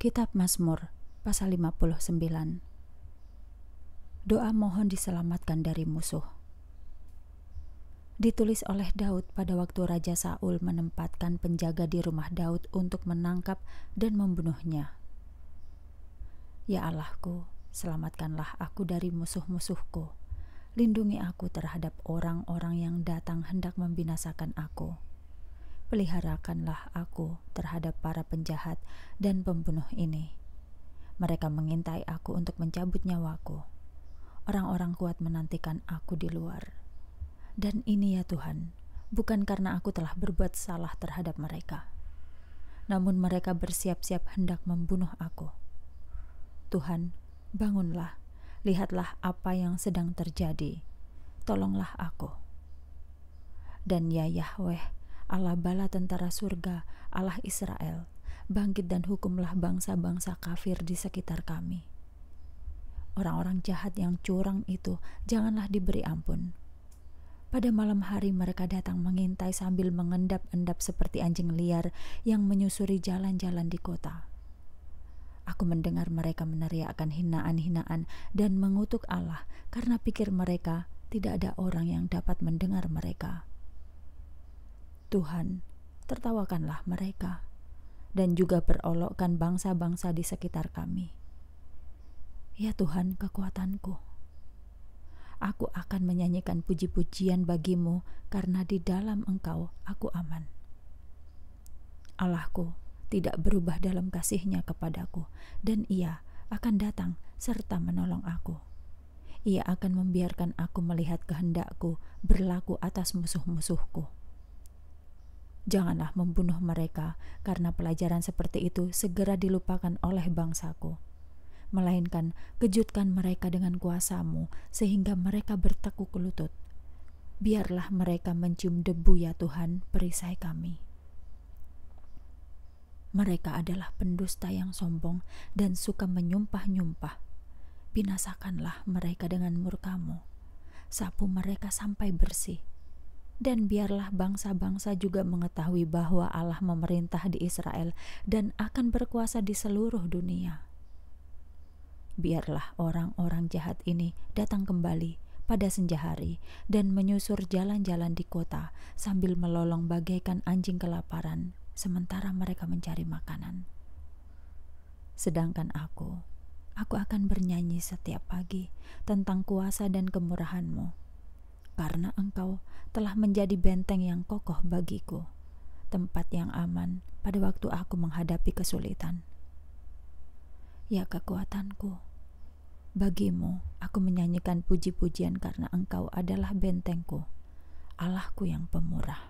Kitab Mazmur pasal 59 Doa mohon diselamatkan dari musuh Ditulis oleh Daud pada waktu Raja Saul menempatkan penjaga di rumah Daud untuk menangkap dan membunuhnya. Ya Allahku, selamatkanlah aku dari musuh-musuhku. Lindungi aku terhadap orang-orang yang datang hendak membinasakan aku peliharakanlah aku terhadap para penjahat dan pembunuh ini. Mereka mengintai aku untuk mencabut nyawaku. Orang-orang kuat menantikan aku di luar. Dan ini ya Tuhan, bukan karena aku telah berbuat salah terhadap mereka. Namun mereka bersiap-siap hendak membunuh aku. Tuhan, bangunlah, lihatlah apa yang sedang terjadi. Tolonglah aku. Dan ya Yahweh, Allah bala tentara surga, Allah Israel, bangkit dan hukumlah bangsa-bangsa kafir di sekitar kami. Orang-orang jahat yang curang itu janganlah diberi ampun. Pada malam hari mereka datang mengintai sambil mengendap-endap seperti anjing liar yang menyusuri jalan-jalan di kota. Aku mendengar mereka meneriakkan hinaan-hinaan dan mengutuk Allah karena pikir mereka tidak ada orang yang dapat mendengar mereka. Tuhan, tertawakanlah mereka, dan juga perolokkan bangsa-bangsa di sekitar kami. Ya Tuhan, kekuatanku. Aku akan menyanyikan puji-pujian bagimu karena di dalam engkau aku aman. Allahku tidak berubah dalam kasihnya kepadaku dan ia akan datang serta menolong aku. Ia akan membiarkan aku melihat kehendakku berlaku atas musuh-musuhku. Janganlah membunuh mereka, karena pelajaran seperti itu segera dilupakan oleh bangsaku. Melainkan, kejutkan mereka dengan kuasamu, sehingga mereka bertekuk lutut. Biarlah mereka mencium debu ya Tuhan, perisai kami. Mereka adalah pendusta yang sombong dan suka menyumpah-nyumpah. Binasakanlah mereka dengan murkamu. Sapu mereka sampai bersih dan biarlah bangsa-bangsa juga mengetahui bahwa Allah memerintah di Israel dan akan berkuasa di seluruh dunia. Biarlah orang-orang jahat ini datang kembali pada senja hari dan menyusur jalan-jalan di kota sambil melolong bagaikan anjing kelaparan, sementara mereka mencari makanan. Sedangkan aku, aku akan bernyanyi setiap pagi tentang kuasa dan kemurahanMu karena engkau telah menjadi benteng yang kokoh bagiku, tempat yang aman pada waktu aku menghadapi kesulitan. Ya kekuatanku, bagimu aku menyanyikan puji-pujian karena engkau adalah bentengku, Allahku yang pemurah.